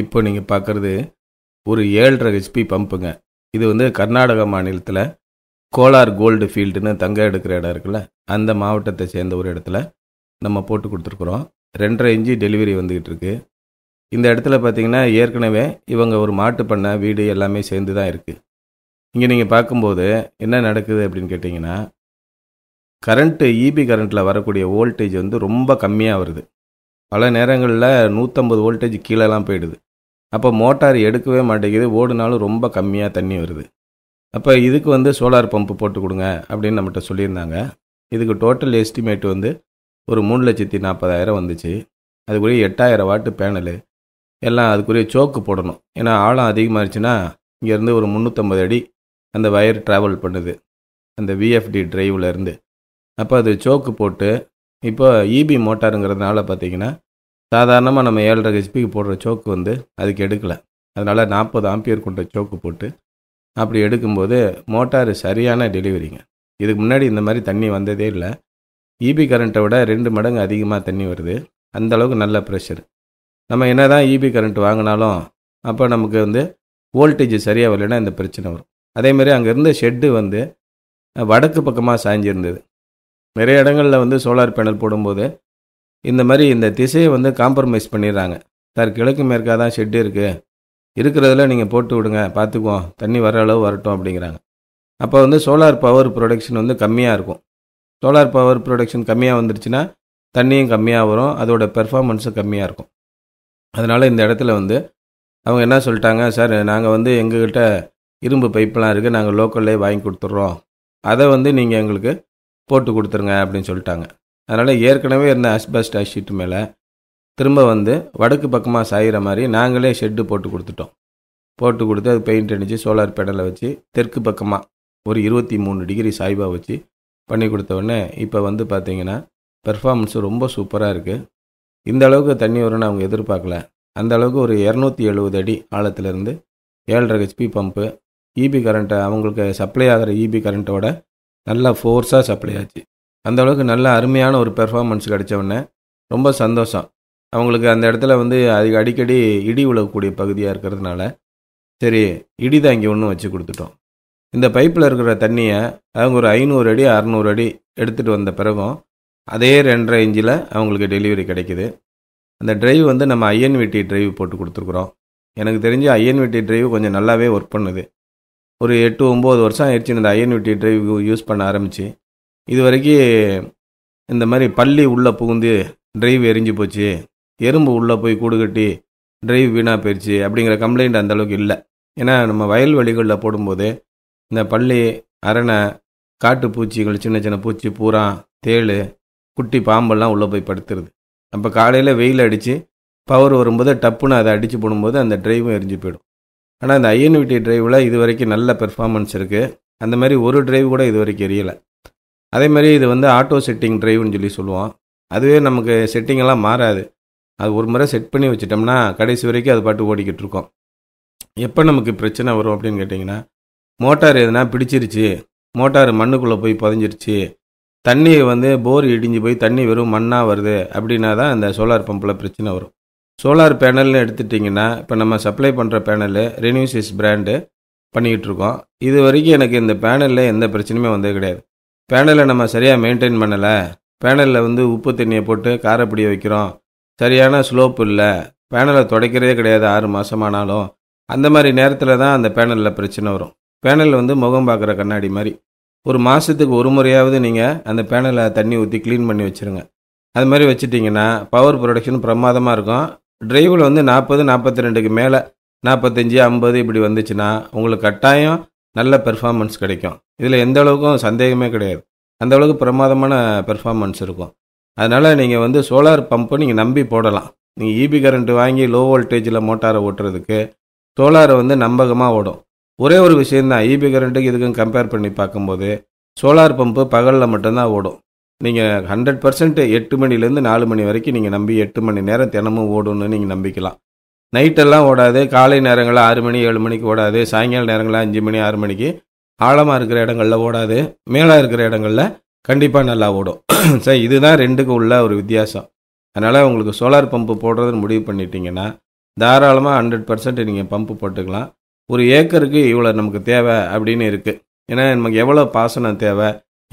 இப்போ நீங்கள் பார்க்குறது ஒரு ஏழரை ஹெச்பி பம்புங்க இது வந்து கர்நாடக மாநிலத்தில் கோலார் கோல்டு ஃபீல்டுன்னு தங்க எடுக்கிற இடம் இருக்குல்ல அந்த மாவட்டத்தை சேர்ந்த ஒரு இடத்துல நம்ம போட்டு கொடுத்துருக்குறோம் ரெண்டரை இஞ்சி டெலிவரி வந்துக்கிட்டு இருக்கு இந்த இடத்துல பார்த்தீங்கன்னா ஏற்கனவே இவங்க ஒரு மாட்டு பண்ணை வீடு எல்லாமே சேர்ந்து தான் இருக்குது இங்கே நீங்கள் பார்க்கும்போது என்ன நடக்குது அப்படின்னு கேட்டிங்கன்னா கரண்ட்டு இபி e கரண்ட்டில் வரக்கூடிய வோல்டேஜ் வந்து ரொம்ப கம்மியாக வருது பல நேரங்களில் நூற்றம்பது வோல்டேஜ் கீழேலாம் போயிடுது அப்போ மோட்டார் எடுக்கவே மாட்டேங்குது ஓடுனாலும் ரொம்ப கம்மியாக தண்ணி வருது அப்போ இதுக்கு வந்து சோலார் பம்பு போட்டு கொடுங்க அப்படின்னு நம்மகிட்ட சொல்லியிருந்தாங்க இதுக்கு டோட்டல் எஸ்டிமேட் வந்து ஒரு மூணு லட்சத்தி நாற்பதாயிரம் வந்துச்சு அதுக்குரிய எட்டாயிரம் வாட்டு பேனலு எல்லாம் அதுக்குரிய சோக்கு போடணும் ஏன்னா ஆழம் இருந்துச்சுன்னா இங்கேருந்து ஒரு முந்நூற்றம்பது அடி அந்த வயர் ட்ராவல் பண்ணுது அந்த விஎஃப்டி ட்ரைவ்லேருந்து அப்போ அது சோக்கு போட்டு இப்போ இபி e மோட்டாருங்கிறதுனால பார்த்தீங்கன்னா சாதாரணமாக நம்ம ஏழரை ஹெச்பிக்கு போடுற சோக்கு வந்து அதுக்கு எடுக்கலை அதனால் நாற்பது ஆம்பியர் கொண்ட சோக்கு போட்டு அப்படி எடுக்கும்போது மோட்டார் சரியான டெலிவரிங்க இதுக்கு முன்னாடி இந்த மாதிரி தண்ணி வந்ததே இல்லை இபி e கரண்ட்டை விட ரெண்டு மடங்கு அதிகமாக தண்ணி வருது அந்தளவுக்கு நல்ல ப்ரெஷர் நம்ம என்ன தான் இபி e கரண்ட் வாங்கினாலும் அப்போ நமக்கு வந்து வோல்டேஜ் சரியாக வரலைன்னா இந்த பிரச்சனை வரும் அதேமாதிரி அங்கே இருந்த ஷெட்டு வந்து வடக்கு பக்கமாக சாய்ஞ்சிருந்தது நிறைய இடங்களில் வந்து சோலார் பேனல் போடும்போது இந்த மாதிரி இந்த திசையை வந்து காம்ப்ரமைஸ் பண்ணிடுறாங்க சார் கிழக்கு மேற்காக தான் ஷெட்டு இருக்குது இருக்கிறதுல நீங்கள் போட்டு விடுங்க பார்த்துக்குவோம் தண்ணி வர அளவு வரட்டும் அப்படிங்கிறாங்க அப்போ வந்து சோலார் பவர் ப்ரொடக்ஷன் வந்து கம்மியாக இருக்கும் சோலார் பவர் ப்ரொடக்ஷன் கம்மியாக வந்துருச்சுன்னா தண்ணியும் கம்மியாக வரும் அதோட பெர்ஃபார்மன்ஸும் கம்மியாக இருக்கும் அதனால் இந்த இடத்துல வந்து அவங்க என்ன சொல்லிட்டாங்க சார் நாங்கள் வந்து எங்ககிட்ட இரும்பு பைப்பெலாம் இருக்குது நாங்கள் லோக்கல்லே வாங்கி கொடுத்துட்றோம் அதை வந்து நீங்கள் எங்களுக்கு போட்டு கொடுத்துருங்க அப்படின்னு சொல்லிட்டாங்க அதனால் ஏற்கனவே இருந்த அஸ்பஸ்ட் ஷீட்டு மேலே திரும்ப வந்து வடக்கு பக்கமாக சாயிற மாதிரி நாங்களே ஷெட்டு போட்டு கொடுத்துட்டோம் போட்டு கொடுத்து அது பெயிண்ட் அடித்து சோலார் பேனலை வச்சு தெற்கு பக்கமாக ஒரு இருபத்தி மூணு டிகிரி சாய்வாக வச்சு பண்ணி கொடுத்த உடனே இப்போ வந்து பார்த்தீங்கன்னா பெர்ஃபார்மன்ஸு ரொம்ப சூப்பராக இருக்குது இந்த அளவுக்கு தண்ணி வரும்னு அவங்க எதிர்பார்க்கல அந்த அளவுக்கு ஒரு இரநூத்தி எழுபது அடி ஆழத்துலேருந்து ஏழரை ஹெச்பி பம்பு இபி கரண்ட்டை அவங்களுக்கு சப்ளை ஆகிற இபி கரண்ட்டோட நல்லா ஃபோர்ஸாக சப்ளை ஆச்சு அந்த அளவுக்கு நல்ல அருமையான ஒரு பெர்ஃபார்மன்ஸ் கிடச்சவொடனே ரொம்ப சந்தோஷம் அவங்களுக்கு அந்த இடத்துல வந்து அது அடிக்கடி இடி உழகக்கூடிய பகுதியாக இருக்கிறதுனால சரி இடி தான் இங்கே ஒன்றும் வச்சு கொடுத்துட்டோம் இந்த பைப்பில் இருக்கிற தண்ணியை அவங்க ஒரு ஐநூறு அடி அறநூறு அடி எடுத்துகிட்டு வந்த பிறகும் அதே ரெண்டரை இஞ்சில் அவங்களுக்கு டெலிவரி கிடைக்கிது அந்த ட்ரைவ் வந்து நம்ம ஐஎன்விடி ட்ரைவ் போட்டு கொடுத்துருக்குறோம் எனக்கு தெரிஞ்சு ஐஎன்விடி ட்ரைவ் கொஞ்சம் நல்லாவே ஒர்க் பண்ணுது ஒரு எட்டு ஒம்பது வருஷம் ஆயிடுச்சு இந்த வெட்டி ட்ரைவ் யூஸ் பண்ண ஆரம்பித்து இது வரைக்கும் இந்த மாதிரி பள்ளி உள்ளே புகுந்து டிரைவ் எரிஞ்சு போச்சு எறும்பு உள்ளே போய் கூடு கட்டி டிரைவ் வீணாக போயிடுச்சு அப்படிங்கிற கம்ப்ளைண்ட் அந்தளவுக்கு இல்லை ஏன்னா நம்ம வயல்வெளிகளில் போடும்போது இந்த பள்ளி அரணை காட்டு பூச்சிகள் சின்ன சின்ன பூச்சி பூரா தேள் குட்டி பாம்பெல்லாம் உள்ளே போய் படுத்துருது அப்போ காலையில் வெயில் அடித்து பவர் வரும்போது டப்புன்னு அதை அடித்து போடும்போது அந்த டிரைவும் எரிஞ்சு போயிடும் ஆனால் அந்த ஐஎன்விடி டிரைவில் இது வரைக்கும் நல்ல பெர்ஃபார்மன்ஸ் இருக்குது அந்த மாதிரி ஒரு டிரைவ் கூட இது வரைக்கும் எரியலை அதே மாதிரி இது வந்து ஆட்டோ செட்டிங் ட்ரைவ்னு சொல்லி சொல்லுவோம் அதுவே நமக்கு செட்டிங்கெல்லாம் மாறாது அது ஒரு முறை செட் பண்ணி வச்சிட்டோம்னா கடைசி வரைக்கும் அது பாட்டு ஓடிக்கிட்டு இருக்கோம் எப்போ நமக்கு பிரச்சனை வரும் அப்படின்னு கேட்டிங்கன்னா மோட்டார் எதுனா பிடிச்சிருச்சு மோட்டார் மண்ணுக்குள்ளே போய் புதஞ்சிருச்சு தண்ணி வந்து போர் இடிஞ்சு போய் தண்ணி வெறும் மண்ணாக வருது அப்படின்னா தான் அந்த சோலார் பம்பில் பிரச்சனை வரும் சோலார் பேனல்னு எடுத்துட்டிங்கன்னா இப்போ நம்ம சப்ளை பண்ணுற பேனலு ரெனியூசிஸ் பிராண்டு பண்ணிக்கிட்டு இருக்கோம் இது வரைக்கும் எனக்கு இந்த பேனலில் எந்த பிரச்சனையுமே வந்தது கிடையாது பேனலை நம்ம சரியாக மெயின்டைன் பண்ணலை பேனலில் வந்து உப்பு தண்ணியை போட்டு காரப்பிடியை வைக்கிறோம் சரியான ஸ்லோப் இல்லை பேனலை துடைக்கிறதே கிடையாது ஆறு மாதமானாலும் அந்த மாதிரி நேரத்தில் தான் அந்த பேனலில் பிரச்சனை வரும் பேனலில் வந்து முகம் பார்க்குற கண்ணாடி மாதிரி ஒரு மாதத்துக்கு ஒரு முறையாவது நீங்கள் அந்த பேனலை தண்ணி ஊற்றி க்ளீன் பண்ணி வச்சுருங்க அது மாதிரி வச்சுட்டிங்கன்னா பவர் ப்ரொடக்ஷன் பிரமாதமாக இருக்கும் டிரைவில் வந்து நாற்பது நாற்பத்தி ரெண்டுக்கு மேலே நாற்பத்தஞ்சி ஐம்பது இப்படி வந்துச்சுன்னா உங்களுக்கு கட்டாயம் நல்ல பெர்ஃபார்மன்ஸ் கிடைக்கும் இதில் எந்த அளவுக்கும் சந்தேகமே கிடையாது அந்த அளவுக்கு பிரமாதமான பெர்ஃபார்மன்ஸ் இருக்கும் அதனால் நீங்கள் வந்து சோலார் பம்பை நீங்கள் நம்பி போடலாம் நீங்கள் இபி கரண்ட் வாங்கி லோ வோல்டேஜில் மோட்டாரை ஓட்டுறதுக்கு சோலாரை வந்து நம்பகமாக ஓடும் ஒரே ஒரு விஷயந்தான் இபி e கரண்ட்டுக்கு இதுக்கும் கம்பேர் பண்ணி பார்க்கும்போது சோலார் பம்பு பகலில் மட்டும்தான் ஓடும் நீங்கள் ஹண்ட்ரட் பர்சன்ட் எட்டு மணிலேருந்து நாலு மணி வரைக்கும் நீங்கள் நம்பி எட்டு மணி நேரம் தினமும் ஓடும்னு நீங்கள் நம்பிக்கலாம் நைட்டெல்லாம் ஓடாது காலை நேரங்களில் ஆறு மணி ஏழு மணிக்கு ஓடாது சாயங்கால நேரங்களில் அஞ்சு மணி ஆறு மணிக்கு ஆழமாக இருக்கிற இடங்களில் ஓடாது மேலாக இருக்கிற இடங்களில் கண்டிப்பாக நல்லா ஓடும் சரி இதுதான் ரெண்டுக்கும் உள்ள ஒரு வித்தியாசம் அதனால் உங்களுக்கு சோலார் பம்பு போடுறதுன்னு முடிவு பண்ணிட்டீங்கன்னா தாராளமாக ஹண்ட்ரட் பர்சன்ட் நீங்கள் பம்பு போட்டுக்கலாம் ஒரு ஏக்கருக்கு இவ்வளோ நமக்கு தேவை அப்படின்னு இருக்குது ஏன்னா நமக்கு எவ்வளோ பாசனம் தேவை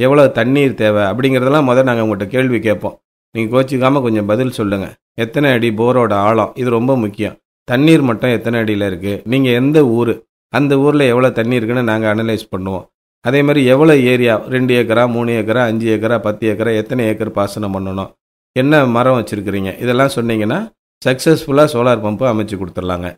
எவ்வளோ தண்ணீர் தேவை அப்படிங்கிறதெல்லாம் முதல் நாங்கள் உங்கள்கிட்ட கேள்வி கேட்போம் நீங்கள் கோச்சிக்காமல் கொஞ்சம் பதில் சொல்லுங்கள் எத்தனை அடி போரோட ஆழம் இது ரொம்ப முக்கியம் தண்ணீர் மட்டும் எத்தனை அடியில் இருக்குது நீங்கள் எந்த ஊர் அந்த ஊரில் எவ்வளோ தண்ணி இருக்குன்னு நாங்கள் அனலைஸ் பண்ணுவோம் அதே மாதிரி எவ்வளோ ஏரியா ரெண்டு ஏக்கரா மூணு ஏக்கரா அஞ்சு ஏக்கரா பத்து ஏக்கரா எத்தனை ஏக்கர் பாசனம் பண்ணணும் என்ன மரம் வச்சுருக்குறீங்க இதெல்லாம் சொன்னீங்கன்னா சக்ஸஸ்ஃபுல்லாக சோலார் பம்பு அமைச்சு கொடுத்துர்லாங்க